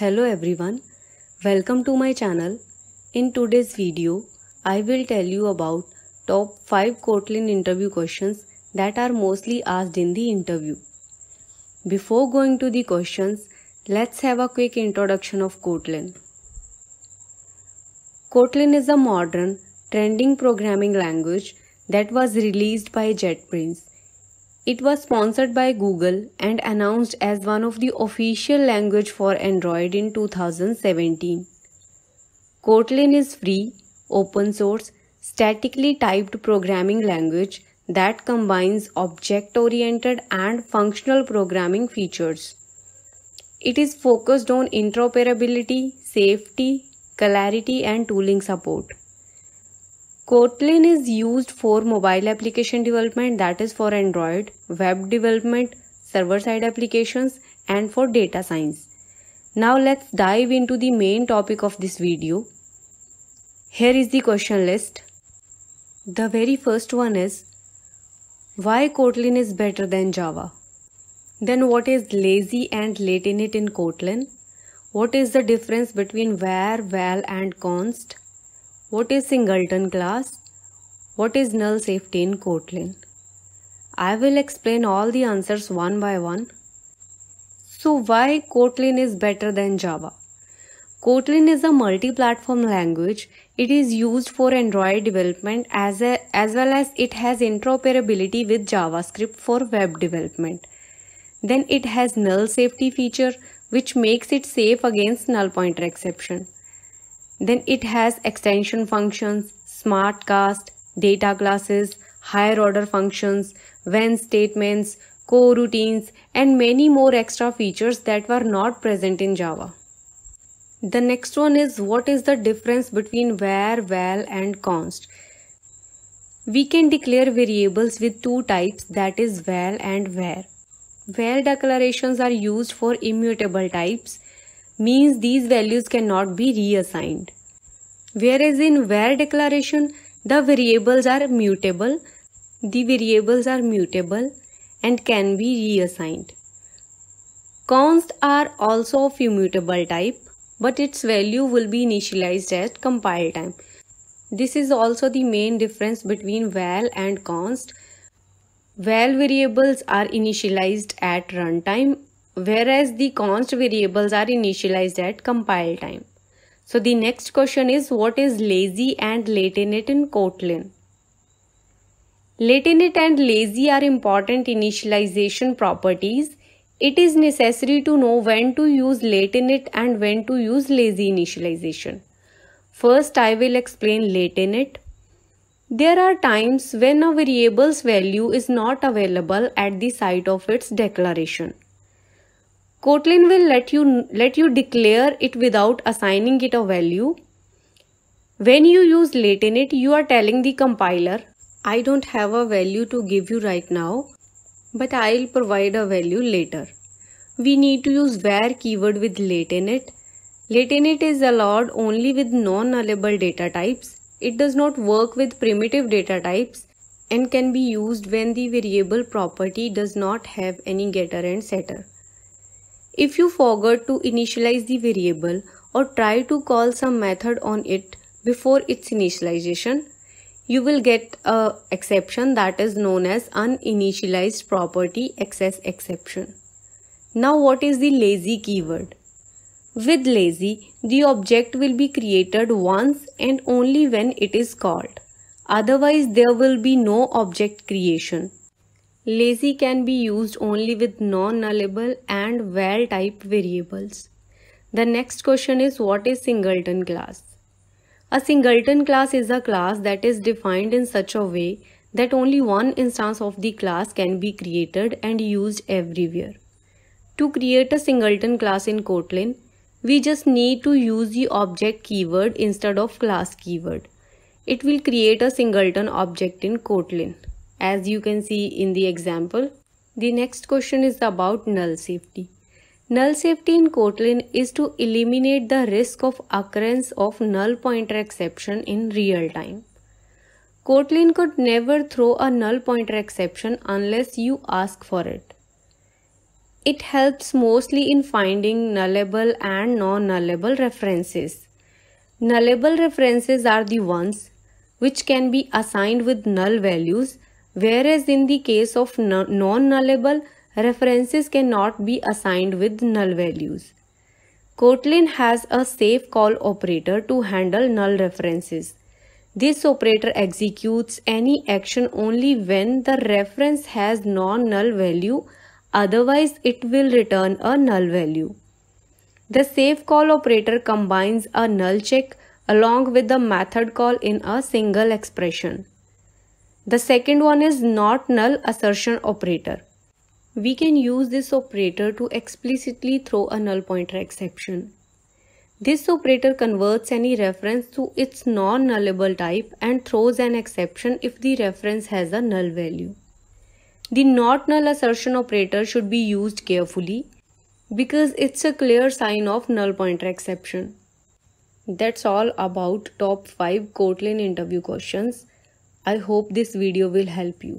Hello everyone, welcome to my channel. In today's video, I will tell you about top 5 Kotlin interview questions that are mostly asked in the interview. Before going to the questions, let's have a quick introduction of Kotlin. Kotlin is a modern, trending programming language that was released by JetBrains it was sponsored by Google and announced as one of the official language for Android in 2017. Kotlin is free, open source, statically typed programming language that combines object-oriented and functional programming features. It is focused on interoperability, safety, clarity and tooling support. Kotlin is used for mobile application development that is for Android, web development, server side applications and for data science. Now let's dive into the main topic of this video. Here is the question list. The very first one is Why Kotlin is better than Java? Then what is lazy and late in Kotlin? What is the difference between where, val, and const? What is singleton class? What is null safety in Kotlin? I will explain all the answers one by one. So why Kotlin is better than Java? Kotlin is a multi-platform language. It is used for Android development as, a, as well as it has interoperability with JavaScript for web development. Then it has null safety feature which makes it safe against null pointer exception. Then it has extension functions, smart cast, data classes, higher order functions, when statements, coroutines, and many more extra features that were not present in Java. The next one is what is the difference between where, val, and const. We can declare variables with two types that is val and where. Val declarations are used for immutable types means these values cannot be reassigned. Whereas in where declaration, the variables are mutable, the variables are mutable and can be reassigned. Const are also of immutable type, but its value will be initialized at compile time. This is also the main difference between val and const. Val variables are initialized at runtime whereas the const variables are initialized at compile time. So the next question is what is lazy and latent in Kotlin? Latent and lazy are important initialization properties. It is necessary to know when to use latent and when to use lazy initialization. First, I will explain latent. There are times when a variable's value is not available at the site of its declaration. Kotlin will let you, let you declare it without assigning it a value. When you use lateinit, you are telling the compiler, I don't have a value to give you right now, but I'll provide a value later. We need to use where keyword with lateinit. Lateinit is allowed only with non-nullable data types. It does not work with primitive data types and can be used when the variable property does not have any getter and setter. If you forgot to initialize the variable or try to call some method on it before its initialization, you will get a exception that is known as uninitialized property access exception. Now what is the lazy keyword? With lazy, the object will be created once and only when it is called. Otherwise, there will be no object creation. Lazy can be used only with non-nullable and well type variables. The next question is what is singleton class? A singleton class is a class that is defined in such a way that only one instance of the class can be created and used everywhere. To create a singleton class in Kotlin, we just need to use the object keyword instead of class keyword. It will create a singleton object in Kotlin as you can see in the example. The next question is about null safety. Null safety in Kotlin is to eliminate the risk of occurrence of null pointer exception in real time. Kotlin could never throw a null pointer exception unless you ask for it. It helps mostly in finding nullable and non-nullable references. Nullable references are the ones which can be assigned with null values whereas in the case of non-nullable, references cannot be assigned with null values. Kotlin has a safe call operator to handle null references. This operator executes any action only when the reference has non-null value, otherwise it will return a null value. The safe call operator combines a null check along with the method call in a single expression. The second one is not null assertion operator. We can use this operator to explicitly throw a null pointer exception. This operator converts any reference to its non-nullable type and throws an exception if the reference has a null value. The not null assertion operator should be used carefully because it's a clear sign of null pointer exception. That's all about top 5 Kotlin interview questions. I hope this video will help you.